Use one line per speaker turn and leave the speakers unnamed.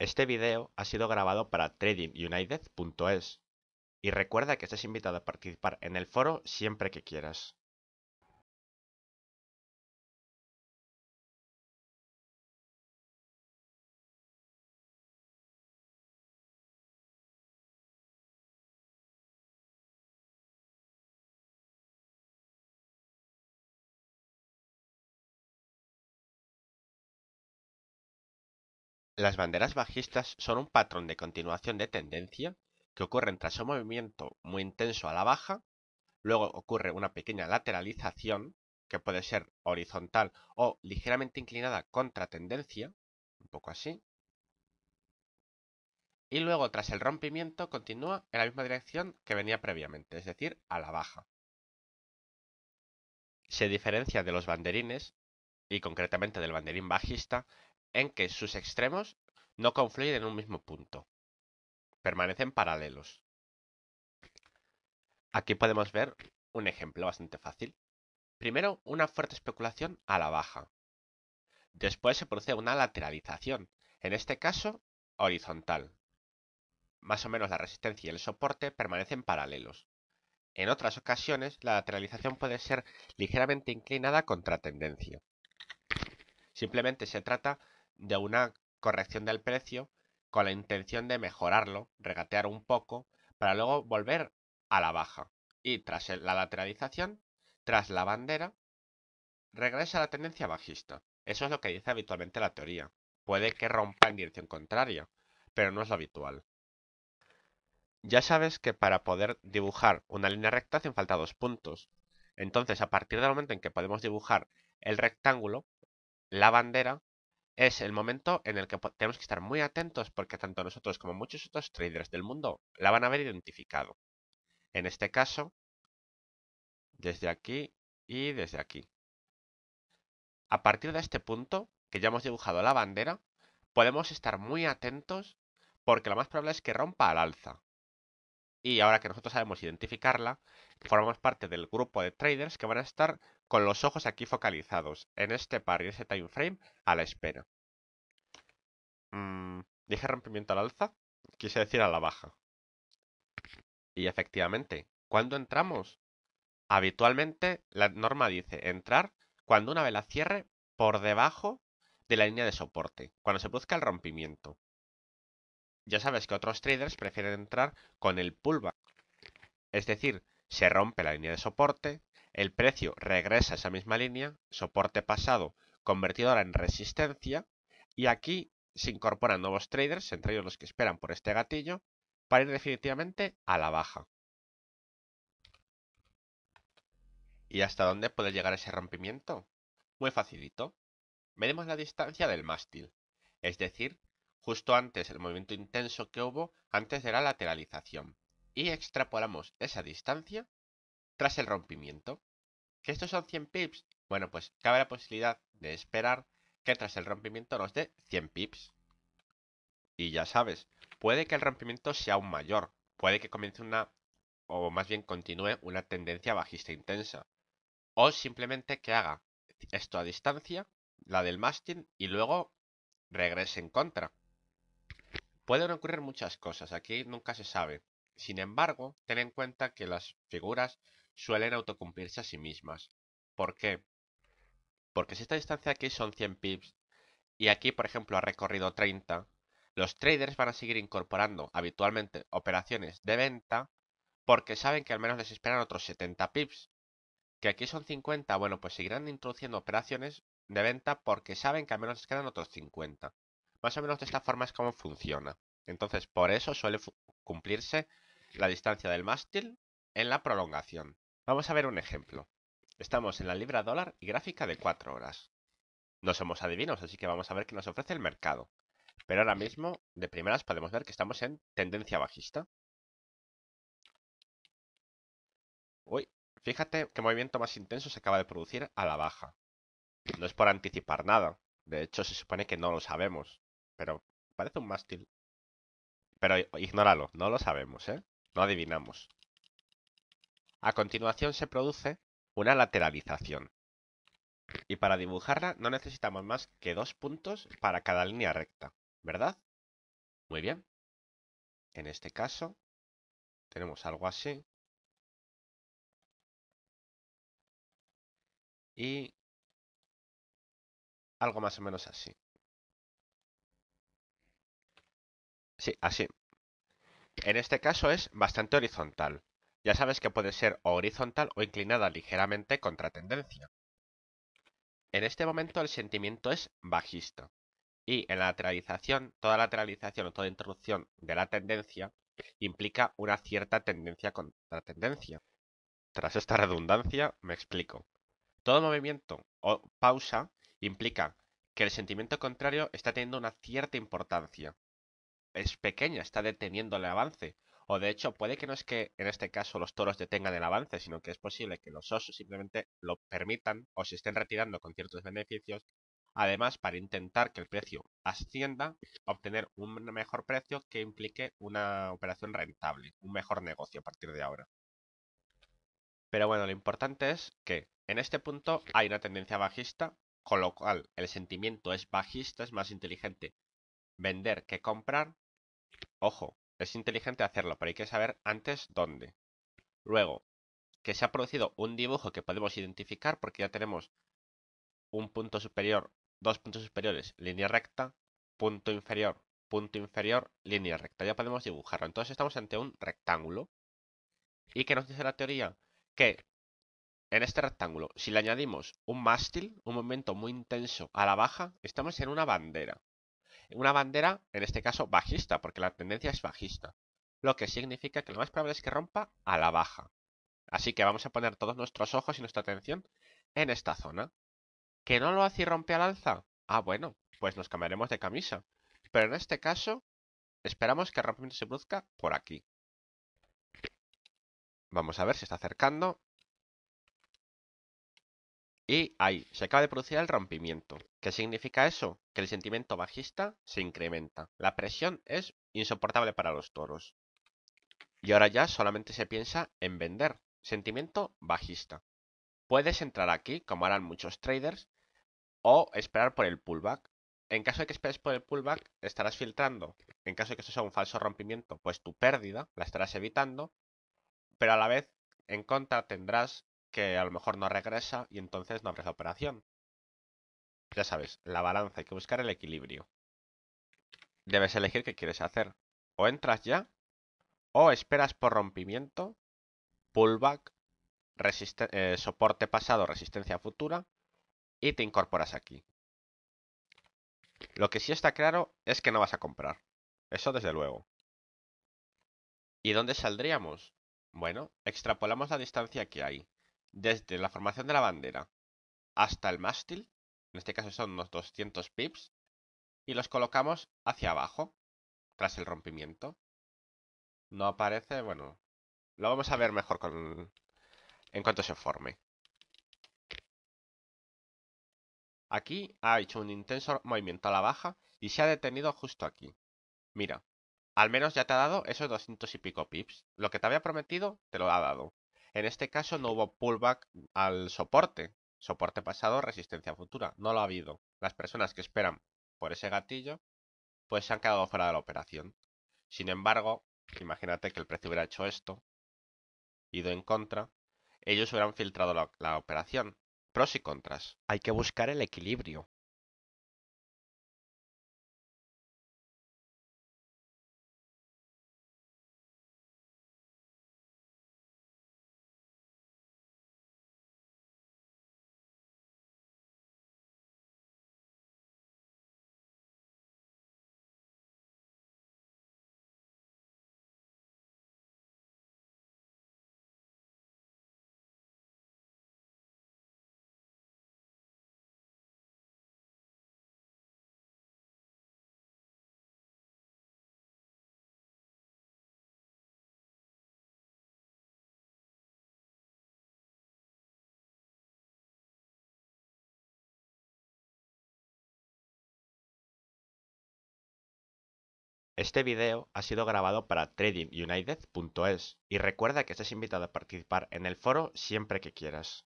Este video ha sido grabado para tradingunited.es y recuerda que estás invitado a participar en el foro siempre que quieras. Las banderas bajistas son un patrón de continuación de tendencia que ocurre tras un movimiento muy intenso a la baja, luego ocurre una pequeña lateralización que puede ser horizontal o ligeramente inclinada contra tendencia, un poco así, y luego tras el rompimiento continúa en la misma dirección que venía previamente, es decir, a la baja. Se diferencia de los banderines, y concretamente del banderín bajista, en que sus extremos no confluyen en un mismo punto. Permanecen paralelos. Aquí podemos ver un ejemplo bastante fácil. Primero, una fuerte especulación a la baja. Después se produce una lateralización, en este caso horizontal. Más o menos la resistencia y el soporte permanecen paralelos. En otras ocasiones, la lateralización puede ser ligeramente inclinada contra tendencia. Simplemente se trata de una corrección del precio con la intención de mejorarlo, regatear un poco, para luego volver a la baja. Y tras la lateralización, tras la bandera, regresa a la tendencia bajista. Eso es lo que dice habitualmente la teoría. Puede que rompa en dirección contraria, pero no es lo habitual. Ya sabes que para poder dibujar una línea recta hacen falta dos puntos. Entonces, a partir del momento en que podemos dibujar el rectángulo, la bandera es el momento en el que tenemos que estar muy atentos porque tanto nosotros como muchos otros traders del mundo la van a haber identificado. En este caso, desde aquí y desde aquí. A partir de este punto, que ya hemos dibujado la bandera, podemos estar muy atentos porque lo más probable es que rompa al alza y ahora que nosotros sabemos identificarla, formamos parte del grupo de traders que van a estar con los ojos aquí focalizados en este par y ese time frame a la espera. Mm, dije rompimiento al alza, quise decir a la baja. Y efectivamente, ¿cuándo entramos? Habitualmente la norma dice entrar cuando una vela cierre por debajo de la línea de soporte, cuando se produzca el rompimiento ya sabes que otros traders prefieren entrar con el pullback. Es decir, se rompe la línea de soporte, el precio regresa a esa misma línea, soporte pasado convertido ahora en resistencia, y aquí se incorporan nuevos traders, entre ellos los que esperan por este gatillo, para ir definitivamente a la baja. ¿Y hasta dónde puede llegar ese rompimiento? Muy facilito. Medimos la distancia del mástil, es decir, Justo antes el movimiento intenso que hubo antes de la lateralización. Y extrapolamos esa distancia tras el rompimiento. ¿Que estos son 100 pips? Bueno, pues cabe la posibilidad de esperar que tras el rompimiento nos dé 100 pips. Y ya sabes, puede que el rompimiento sea aún mayor, puede que comience una, o más bien continúe una tendencia bajista intensa. O simplemente que haga esto a distancia, la del mástil, y luego regrese en contra. Pueden ocurrir muchas cosas, aquí nunca se sabe. Sin embargo, ten en cuenta que las figuras suelen autocumplirse a sí mismas. ¿Por qué? Porque si esta distancia aquí son 100 pips y aquí, por ejemplo, ha recorrido 30, los traders van a seguir incorporando habitualmente operaciones de venta porque saben que al menos les esperan otros 70 pips. Que aquí son 50, bueno, pues seguirán introduciendo operaciones de venta porque saben que al menos les quedan otros 50. Más o menos de esta forma es como funciona. Entonces, por eso suele cumplirse la distancia del mástil en la prolongación. Vamos a ver un ejemplo. Estamos en la libra dólar y gráfica de 4 horas. No somos adivinos, así que vamos a ver qué nos ofrece el mercado. Pero ahora mismo, de primeras, podemos ver que estamos en tendencia bajista. Uy, fíjate qué movimiento más intenso se acaba de producir a la baja. No es por anticipar nada. De hecho, se supone que no lo sabemos. Pero parece un mástil. Pero ignóralo, no lo sabemos, ¿eh? No adivinamos. A continuación se produce una lateralización. Y para dibujarla no necesitamos más que dos puntos para cada línea recta, ¿verdad? Muy bien. En este caso tenemos algo así. Y algo más o menos así. Sí, así. En este caso es bastante horizontal. Ya sabes que puede ser o horizontal o inclinada ligeramente contra tendencia. En este momento el sentimiento es bajista. Y en la lateralización, toda lateralización o toda interrupción de la tendencia implica una cierta tendencia contra tendencia. Tras esta redundancia, me explico. Todo movimiento o pausa implica que el sentimiento contrario está teniendo una cierta importancia es pequeña, está deteniendo el avance. O de hecho, puede que no es que en este caso los toros detengan el avance, sino que es posible que los osos simplemente lo permitan o se estén retirando con ciertos beneficios. Además, para intentar que el precio ascienda, obtener un mejor precio que implique una operación rentable, un mejor negocio a partir de ahora. Pero bueno, lo importante es que en este punto hay una tendencia bajista, con lo cual el sentimiento es bajista, es más inteligente vender que comprar. Ojo, es inteligente hacerlo, pero hay que saber antes dónde. Luego, que se ha producido un dibujo que podemos identificar porque ya tenemos un punto superior, dos puntos superiores, línea recta, punto inferior, punto inferior, línea recta. Ya podemos dibujarlo. Entonces estamos ante un rectángulo. ¿Y que nos dice la teoría? Que en este rectángulo, si le añadimos un mástil, un momento muy intenso a la baja, estamos en una bandera. Una bandera, en este caso, bajista, porque la tendencia es bajista. Lo que significa que lo más probable es que rompa a la baja. Así que vamos a poner todos nuestros ojos y nuestra atención en esta zona. ¿Que no lo hace y rompe al alza? Ah, bueno, pues nos cambiaremos de camisa. Pero en este caso, esperamos que el rompimiento se produzca por aquí. Vamos a ver si está acercando. Y ahí se acaba de producir el rompimiento. ¿Qué significa eso? Que el sentimiento bajista se incrementa. La presión es insoportable para los toros. Y ahora ya solamente se piensa en vender. Sentimiento bajista. Puedes entrar aquí, como harán muchos traders, o esperar por el pullback. En caso de que esperes por el pullback, estarás filtrando. En caso de que esto sea un falso rompimiento, pues tu pérdida la estarás evitando. Pero a la vez, en contra, tendrás que a lo mejor no regresa y entonces no abres operación. Ya sabes, la balanza, hay que buscar el equilibrio. Debes elegir qué quieres hacer. O entras ya, o esperas por rompimiento, pullback, eh, soporte pasado, resistencia futura, y te incorporas aquí. Lo que sí está claro es que no vas a comprar. Eso desde luego. ¿Y dónde saldríamos? Bueno, extrapolamos la distancia que hay desde la formación de la bandera hasta el mástil, en este caso son unos 200 pips, y los colocamos hacia abajo, tras el rompimiento. No aparece, bueno, lo vamos a ver mejor con... en cuanto se forme. Aquí ha hecho un intenso movimiento a la baja y se ha detenido justo aquí. Mira, al menos ya te ha dado esos 200 y pico pips. Lo que te había prometido, te lo ha dado. En este caso no hubo pullback al soporte, soporte pasado, resistencia futura, no lo ha habido. Las personas que esperan por ese gatillo, pues se han quedado fuera de la operación. Sin embargo, imagínate que el precio hubiera hecho esto, ido en contra, ellos hubieran filtrado la, la operación. Pros y contras. Hay que buscar el equilibrio. Este video ha sido grabado para tradingunited.es y recuerda que estás invitado a participar en el foro siempre que quieras.